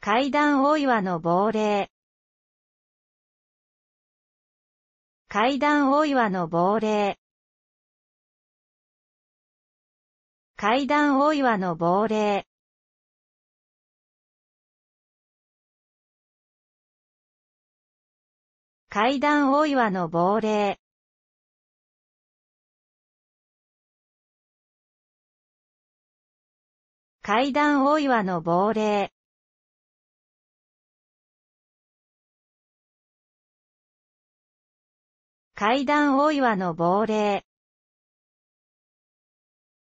階段大岩の亡霊。階段大岩の亡霊。階段大岩の亡霊。階段大岩の亡霊。階段大岩の亡霊。階段大岩の亡霊。